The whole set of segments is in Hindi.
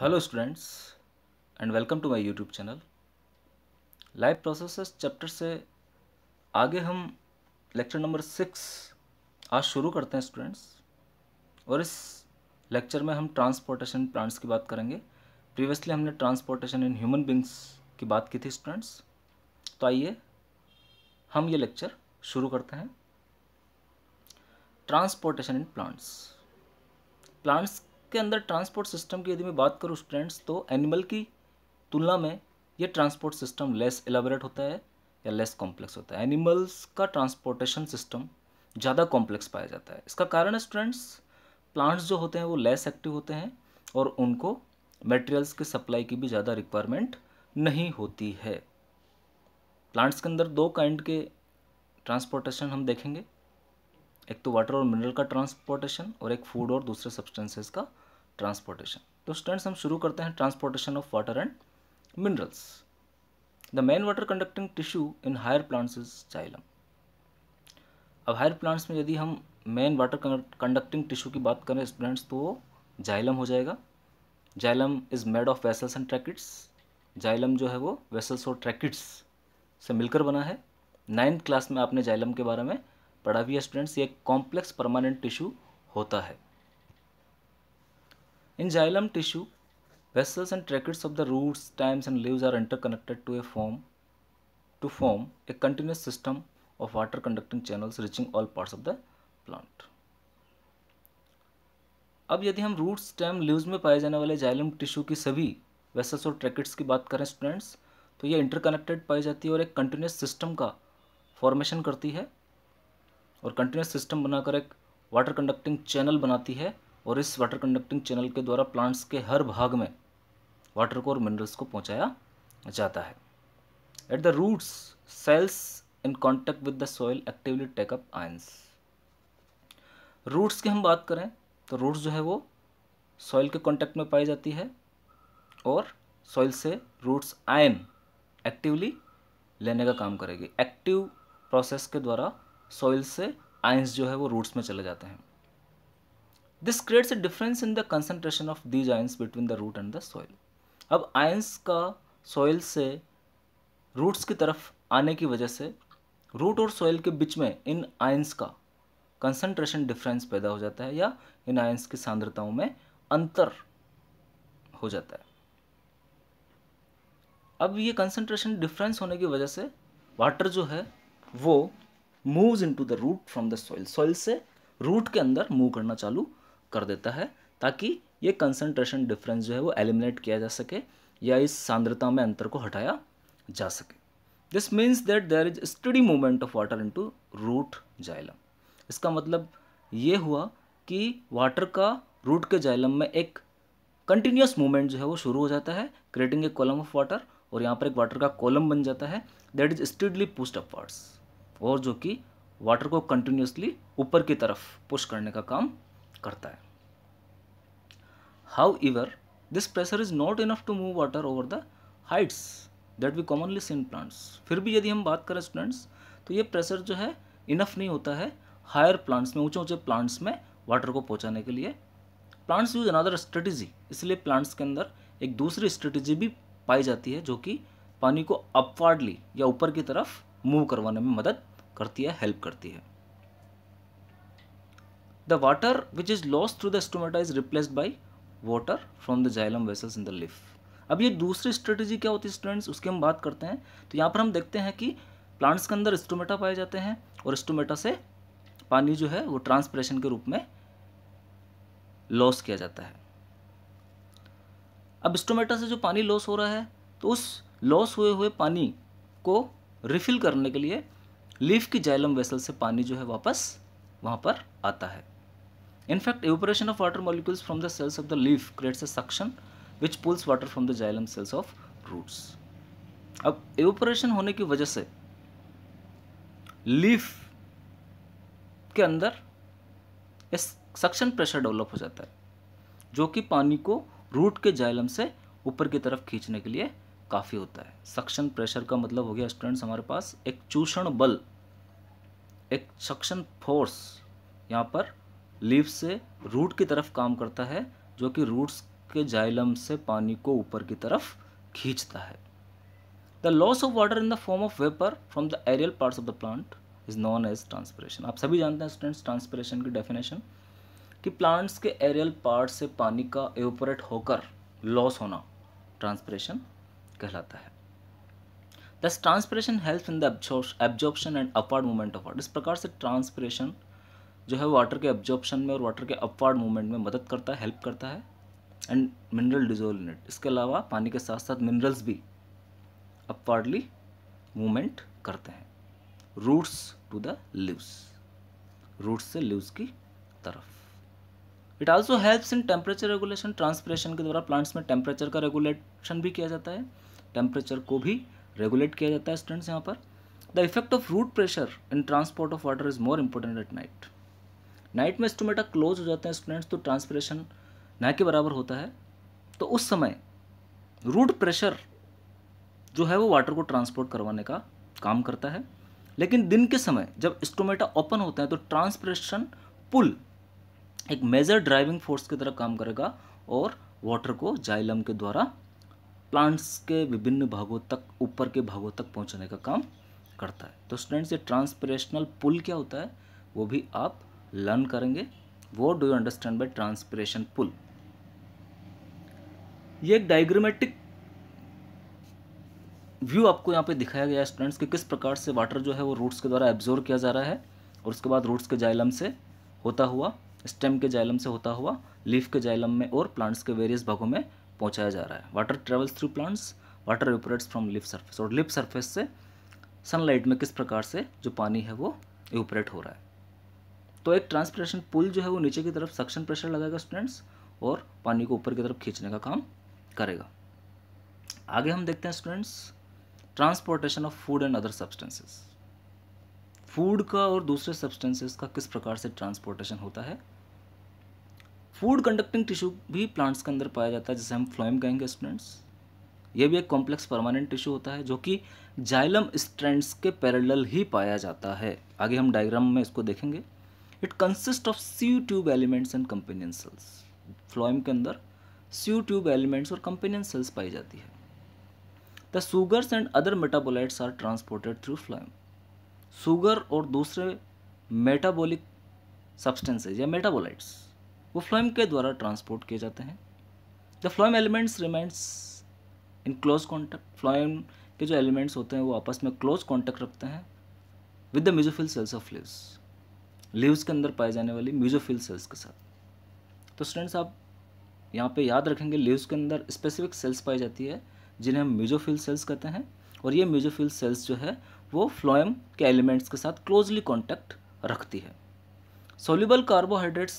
Hello students and welcome to my YouTube channel life processes chapter से आगे हम लेक्चर नंबर सिक्स आज शुरू करते हैं स्टूडेंट्स और इस लेक्चर में हम ट्रांसपोर्टेशन प्लांट्स की बात करेंगे प्रीवियसली हमने ट्रांसपोर्टेशन इन ह्यूमन बींग्स की बात की थी स्टूडेंट्स तो आइए हम ये लेक्चर शुरू करते हैं ट्रांसपोर्टेशन इन प्लांट्स प्लांट्स के अंदर ट्रांसपोर्ट सिस्टम की यदि मैं बात करूँ स्टूडेंट्स तो एनिमल की तुलना में ये ट्रांसपोर्ट सिस्टम लेस एलेबरेट होता है या लेस कॉम्प्लेक्स होता है एनिमल्स का ट्रांसपोर्टेशन सिस्टम ज़्यादा कॉम्प्लेक्स पाया जाता है इसका कारण है स्टूडेंट्स प्लांट्स जो होते हैं वो लेस एक्टिव होते हैं और उनको मटेरियल्स की सप्लाई की भी ज़्यादा रिक्वायरमेंट नहीं होती है प्लांट्स के अंदर दो काइंड के ट्रांसपोर्टेशन हम देखेंगे एक तो वाटर और मिनरल का ट्रांसपोर्टेशन और एक फूड और दूसरे सब्सटेंसेस का ट्रांसपोर्टेशन तो स्टूडेंट्स हम शुरू करते हैं transportation of water and minerals the main water conducting tissue in higher plants is xylem अब हायर प्लांट्स में यदि हम मेन वाटर कंडक्टिंग टिश्यू की बात करें स्टूडेंट्स तो वो जाइलम हो जाएगा xylem is made of vessels and tracheids xylem जो है वो वेसल्स और ट्रैकिट्स से मिलकर बना है नाइन्थ क्लास में आपने जाइलम के बारे में पढ़ा भी है स्टूडेंट्स ये एक कॉम्प्लेक्स परमानेंट टिश्यू होता है In xylem tissue, vessels and tracheids of the roots, times and leaves are interconnected to a form to form a continuous system of water conducting channels reaching all parts of the plant. अब यदि हम रूट स्टेम लीव्स में पाए जाने वाले जाइलम टिश्यू की सभी वेसल्स और ट्रैकेट्स की बात करें स्टूडेंट्स तो ये इंटरकनेक्टेड पाई जाती है और एक कंटिन्यूस सिस्टम का फॉर्मेशन करती है और कंटिन्यूस सिस्टम बनाकर एक वाटर कंडक्टिंग चैनल बनाती है और इस वाटर कंडक्टिंग चैनल के द्वारा प्लांट्स के हर भाग में वाटर को और मिनरल्स को पहुंचाया जाता है at the roots cells in contact with the soil actively take up ions roots की हम बात करें तो रूट्स जो है वो सॉइल के कॉन्टेक्ट में पाई जाती है और सॉइल से रूट्स आयन एक्टिवली लेने का काम करेगी एक्टिव प्रोसेस के द्वारा सॉइल से आयंस जो है वो रूट्स में चले जाते हैं this creates a difference in the concentration of these ions between the root and the soil अब आयंस का सॉइल से रूट्स की तरफ आने की वजह से रूट और सॉइल के बीच में इन आयंस का कंसनट्रेशन डिफरेंस पैदा हो जाता है या इन आयंस की सांद्रताओं में अंतर हो जाता है अब ये कंसनट्रेशन डिफरेंस होने की वजह से वाटर जो है वो moves into the root from the soil soil से रूट के अंदर मूव करना चालू कर देता है ताकि ये कंसनट्रेशन डिफरेंस जो है वो एलिमिनेट किया जा सके या इस सांद्रता में अंतर को हटाया जा सके this means that there is steady movement of water into root xylem इसका मतलब ये हुआ कि वाटर का रूट के जाइलम में एक कंटिन्यूस मूवमेंट जो है वो शुरू हो जाता है creating a column of water और यहाँ पर एक वाटर का कॉलम बन जाता है that is steadily pushed upwards और जो कि वाटर को कंटिन्यूसली ऊपर की तरफ पुश करने का काम करता है however this pressure is not enough to move water over the heights that we commonly seen plants फिर भी यदि हम बात करें स्टूडेंट्स तो ये प्रेशर जो है इनफ नहीं होता है हायर प्लांट्स में ऊंचे ऊंचे प्लांट्स में वाटर को पहुंचाने के लिए प्लांट्स यूज अनदर स्ट्रेटेजी इसलिए प्लांट्स के अंदर एक दूसरी स्ट्रेटेजी भी पाई जाती है जो कि पानी को अपवार्डली या ऊपर की तरफ मूव करवाने में मदद करती है हेल्प करती है The water which is lost through the stomata is replaced by water from the xylem vessels in the leaf. अब ये दूसरी स्ट्रेटेजी क्या होती है स्टूडेंट्स उसकी हम बात करते हैं तो यहाँ पर हम देखते हैं कि प्लांट्स के अंदर स्टोमेटा पाए जाते हैं और स्टोमेटा से पानी जो है वो ट्रांसप्रेशन के रूप में लॉस किया जाता है अब स्टोमेटा से जो पानी लॉस हो रहा है तो उस लॉस हुए हुए पानी को रिफ़िल करने के लिए लीफ की जाइलम वेसल से पानी जो है वापस वहाँ पर आता है In fact, evaporation of water molecules from the cells of the leaf creates a suction which pulls water from the xylem cells of roots. अब एवोपोरेशन होने की वजह से लीफ के अंदर सक्शन प्रेशर डेवलप हो जाता है जो कि पानी को रूट के जाइलम से ऊपर की तरफ खींचने के लिए काफ़ी होता है सक्शन प्रेशर का मतलब हो गया स्टूडेंट्स हमारे पास एक चूषण बल एक सक्शन फोर्स यहाँ पर लीव से रूट की तरफ काम करता है जो कि रूट्स के जाइलम से पानी को ऊपर की तरफ खींचता है the loss of water in the form of vapour from the aerial parts of the plant is known as transpiration आप सभी जानते हैं स्टूडेंट्स ट्रांसपरेशन की डेफिनेशन कि प्लांट्स के एरियल पार्ट से पानी का एवोपरेट होकर लॉस होना ट्रांसपरेशन कहलाता है thus transpiration help in the absorption and upward movement of water इस प्रकार से ट्रांसपरेशन जो है वाटर के एब्जॉर्प्शन में और वाटर के अपवार्ड मूवमेंट में मदद करता है हेल्प करता है एंड मिनरल डिजोलिनेट इसके अलावा पानी के साथ साथ मिनरल्स भी अपवार्डली मूवमेंट करते हैं roots to the leaves roots से लिवस की तरफ it also helps in temperature regulation transpiration के द्वारा प्लांट्स में टेम्परेचर का रेगुलेशन भी किया जाता है टेम्परेचर को भी रेगुलेट किया जाता है स्टूडेंट्स यहाँ पर the effect of root pressure in transport of water is more important at night night में स्टोमेटा क्लोज हो जाते हैं स्टूडेंट्स तो ट्रांसपरेशन ना के बराबर होता है तो उस समय रूट प्रेशर जो है वो वाटर को ट्रांसपोर्ट करवाने का काम करता है लेकिन दिन के समय जब स्टोमेटा ओपन होता है तो ट्रांसप्रेशन पुल एक मेजर ड्राइविंग फोर्स की तरह काम करेगा और वाटर को जाइलम के द्वारा प्लांट्स के विभिन्न भागों तक ऊपर के भागों तक पहुंचाने का काम करता है तो स्टूडेंट्स ये ट्रांसप्रेशनल पुल क्या होता है वो भी आप लर्न करेंगे वो do you understand by transpiration pull ये एक डायग्रामेटिक व्यू आपको यहाँ पे दिखाया गया है स्टूडेंट्स कि किस प्रकार से वाटर जो है वो रूट्स के द्वारा एब्जॉर्व किया जा रहा है और उसके बाद रूट्स के जाइलम से होता हुआ स्टेम के जाइलम से होता हुआ लीफ के जाइलम में और प्लांट्स के वेरियस भागों में पहुँचाया जा रहा है water travels through plants water evaporates from leaf surface और लिप सर्फेस से सनलाइट में किस प्रकार से जो पानी है वो एवोपरेट हो रहा है तो एक ट्रांसपरेशन पुल जो है वो नीचे की तरफ सक्शन प्रेशर लगाएगा स्टूडेंट्स और पानी को ऊपर की तरफ खींचने का काम करेगा आगे हम देखते हैं students transportation of food and other substances food का और दूसरे सब्सटेंसेस का किस प्रकार से ट्रांसपोर्टेशन होता है फूड कंडक्टिंग टिश्यू भी प्लांट्स के अंदर पाया जाता है जिसे हम फ्लोएम कहेंगे स्टूडेंट्स ये भी एक कॉम्प्लेक्स परमानेंट टिश्यू होता है जो कि जाइलम स्ट्रेंड्स के पैरेलल ही पाया जाता है आगे हम डायग्राम में इसको देखेंगे it consist of sieve tube elements and companion cells phloem के अंदर सी ट्यूब एलिमेंट्स और कंपेनियन सेल्स पाई जाती है the sugars and other metabolites are transported through phloem sugar और दूसरे मेटाबॉलिक सब्सटेंसेज या मेटाबोलाइट्स वो फ्लोएम के द्वारा ट्रांसपोर्ट किए जाते हैं the phloem elements remains in close contact phloem के जो एलिमेंट्स होते हैं वो आपस में क्लोज कॉन्टैक्ट रखते हैं with the mesophyll cells of leaves leaves के अंदर पाए जाने वाली म्यूजोफिल सेल्स के साथ तो स्टूडेंट्स आप यहाँ पे याद रखेंगे लिव्स के अंदर स्पेसिफिक सेल्स पाई जाती है जिन्हें हम म्यूजोफिल सेल्स कहते हैं और ये म्यूजोफिल सेल्स जो है वो फ्लोएम के एलिमेंट्स के साथ क्लोजली कॉन्टैक्ट रखती है सोल्यूबल कार्बोहाइड्रेट्स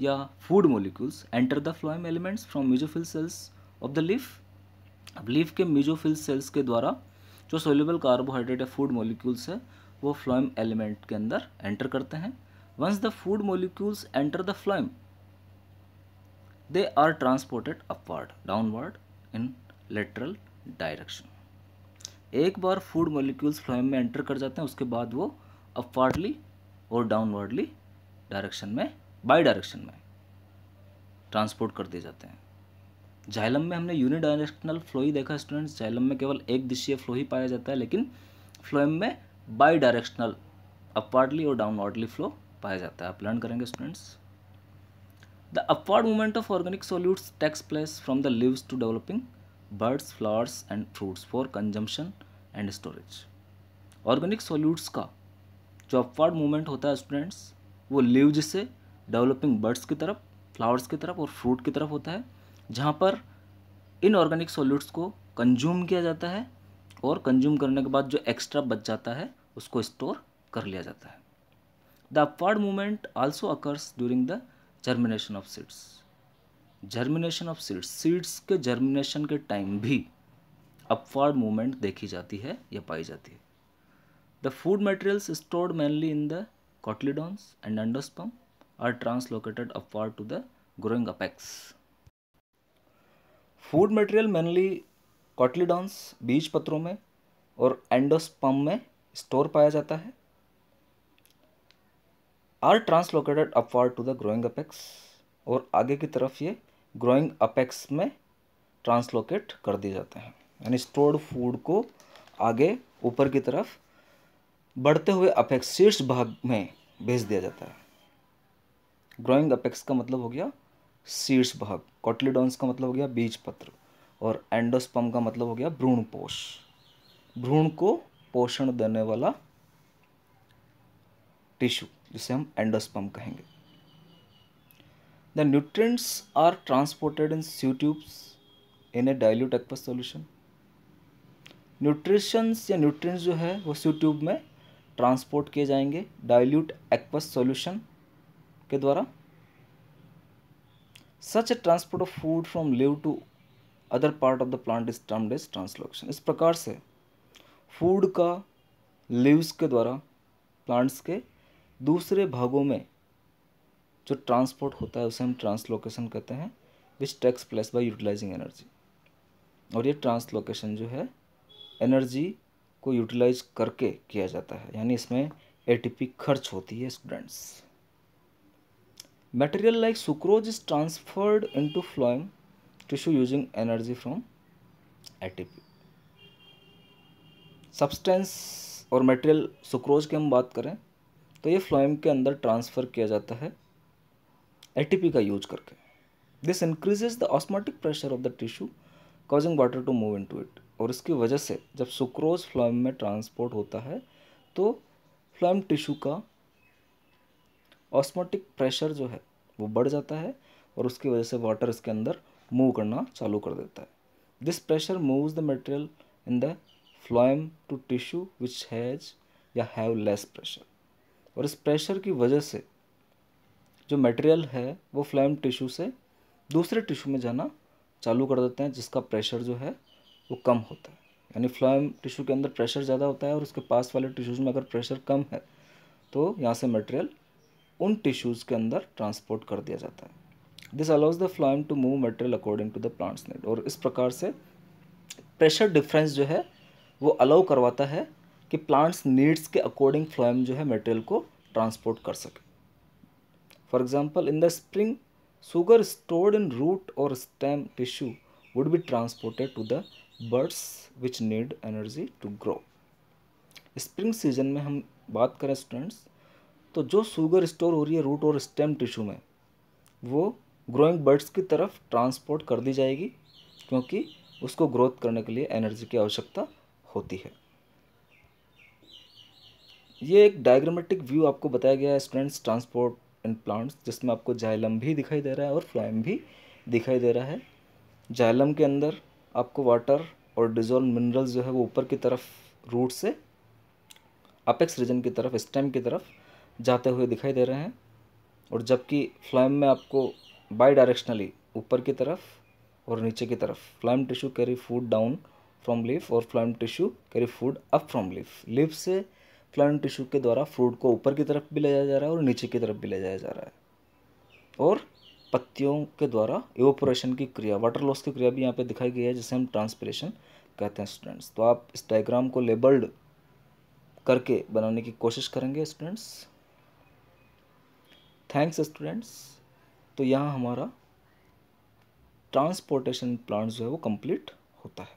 या food molecules enter the phloem elements from mesophyll cells of the leaf अब लीफ के म्यूजोफिल सेल्स के द्वारा जो सोल्यूबल कार्बोहाइड्रेट या फूड मोलिक्यूल्स है वो फ्लोएम एलिमेंट के अंदर एंटर करते हैं once the food molecules enter the phloem they are transported upward downward in lateral direction एक बार फूड मोलिक्यूल्स फ्लोएम में एंटर कर जाते हैं उसके बाद वो अपवर्डली और डाउनवर्डली डायरेक्शन में बाई डायरेक्शन में ट्रांसपोर्ट कर दिए जाते हैं जाइलम में हमने यूनिडायरेक्शनल फ्लो ही देखा स्टूडेंट्स जाइलम में केवल एक दिशीय फ्लो ही पाया जाता है लेकिन फ्लोएम में बाई डायरेक्शनल अपवार्डली और डाउनवर्डली फ्लो पाया जाता है आप लर्न करेंगे students the upward movement of organic solutes takes place from the leaves to developing buds flowers and fruits for consumption and storage organic solutes का जो अपवार्ड मूवमेंट होता है स्टूडेंट्स वो लिवज से डेवलपिंग बर्ड्स की तरफ फ्लावर्स की तरफ और फ्रूट की तरफ होता है जहाँ पर इन ऑर्गेनिक सोल्यूट्स को कंज्यूम किया जाता है और कंज्यूम करने के बाद जो एक्स्ट्रा बच जाता है उसको स्टोर कर लिया जाता है the upward movement also occurs during the germination of seeds germination of seeds seeds के जर्मिनेशन के टाइम भी अपवर्ड मूवमेंट देखी जाती है या पाई जाती है the food materials stored mainly in the cotyledons and endosperm are translocated upward to the growing apex food material mainly cotyledons बीज पत्रों में और एंडोस्पम में स्टोर पाया जाता है are translocated upward to the growing apex और आगे की तरफ ये ग्रोइंग अपेक्स में ट्रांसलोकेट कर दिए जाते हैं यानी स्टोर्ड फूड को आगे ऊपर की तरफ बढ़ते हुए अपेक्स शीर्ष भाग में भेज दिया जाता है ग्रोइंग अपेक्स का मतलब हो गया शीर्ष भाग कॉटलीडॉन्स का मतलब हो गया बीज पत्र और एंडोस्पम का मतलब हो गया भ्रूण पोष भ्रूण को पोषण देने वाला टिश्यू जिसे हम एंडोस्पम कहेंगे the nutrients are transported in sieve tubes in a dilute aqueous solution nutritions या न्यूट्रिएंट्स जो है वो सी ट्यूब में ट्रांसपोर्ट किए जाएंगे डायल्यूट एक्वस सॉल्यूशन के द्वारा such a transport of food from leaf to other part of the plant is termed is translocation इस प्रकार से फूड का लीव्स के द्वारा प्लांट्स के दूसरे भागों में जो ट्रांसपोर्ट होता है उसे हम ट्रांसलोकेशन कहते हैं which takes place by utilizing energy और ये ट्रांसलोकेशन जो है एनर्जी को यूटिलाइज करके किया जाता है यानी इसमें एटीपी खर्च होती है students material like sucrose is transferred into phloem tissue using energy from ATP substance और मटेरियल सुक्रोज की हम बात करें तो ये फ्लोएम के अंदर ट्रांसफ़र किया जाता है एटीपी का यूज करके this increases the osmotic pressure of the tissue causing water to move into it और इसकी वजह से जब सुक्रोज फ्लोएम में ट्रांसपोर्ट होता है तो फ्लोएम टिश्यू का ऑस्मोटिक प्रेशर जो है वो बढ़ जाता है और उसकी वजह से वाटर इसके अंदर मूव करना चालू कर देता है this pressure moves the material in the phloem to tissue which has या हैव लेस प्रेशर और इस प्रेशर की वजह से जो मटेरियल है वो फ्लोएम टिश्यू से दूसरे टिश्यू में जाना चालू कर देते हैं जिसका प्रेशर जो है वो कम होता है यानी फ्लोएम टिश्यू के अंदर प्रेशर ज़्यादा होता है और उसके पास वाले टिश्यूज़ में अगर प्रेशर कम है तो यहाँ से मटेरियल उन टिश्यूज़ के अंदर ट्रांसपोर्ट कर दिया जाता है this allows the phloem to move material according to the plants need और इस प्रकार से प्रेशर डिफरेंस जो है वो अलाउ करवाता है कि प्लांट्स नीड्स के अकॉर्डिंग फ्लोएम जो है मटेरियल को ट्रांसपोर्ट कर सके for example in the spring sugar stored in root और stem tissue would be transported to the buds which need energy to grow spring season में हम बात करें स्टूडेंट्स तो जो शुगर स्टोर हो रही है रूट और स्टेम टिश्यू में वो ग्रोइंग बर्ड्स की तरफ ट्रांसपोर्ट कर दी जाएगी क्योंकि उसको ग्रोथ करने के लिए एनर्जी की आवश्यकता होती है ये एक डायग्रामेटिक व्यू आपको बताया गया है स्टूडेंट्स ट्रांसपोर्ट एंड प्लांट्स जिसमें आपको जाइलम भी दिखाई दे रहा है और फ्लाइम भी दिखाई दे रहा है जाइलम के अंदर आपको वाटर और डिजोल्व मिनरल्स जो है वो ऊपर की तरफ रूट से अपेक्स रीजन की तरफ स्टेम की तरफ जाते हुए दिखाई दे रहे हैं और जबकि फ्लाइम में आपको बाई डायरेक्शनली ऊपर की तरफ और नीचे की तरफ phloem tissue carry food down from leaf और phloem tissue carry food up from leaf leaf से फ्लाइम टिश्यू के द्वारा फूड को ऊपर की तरफ भी ले जाया जा रहा है और नीचे की तरफ भी ले जाया जा रहा है और पत्तियों के द्वारा एवोपोरेशन की क्रिया वाटर लॉस की क्रिया भी यहाँ पे दिखाई गई है जिसे हम ट्रांसपरेशन कहते हैं स्टूडेंट्स तो आप इस डायग्राम को लेबल्ड करके बनाने की कोशिश करेंगे स्टूडेंट्स थैंक्स स्टूडेंट्स तो यहाँ हमारा ट्रांसपोर्टेशन प्लांट जो है वो कंप्लीट होता है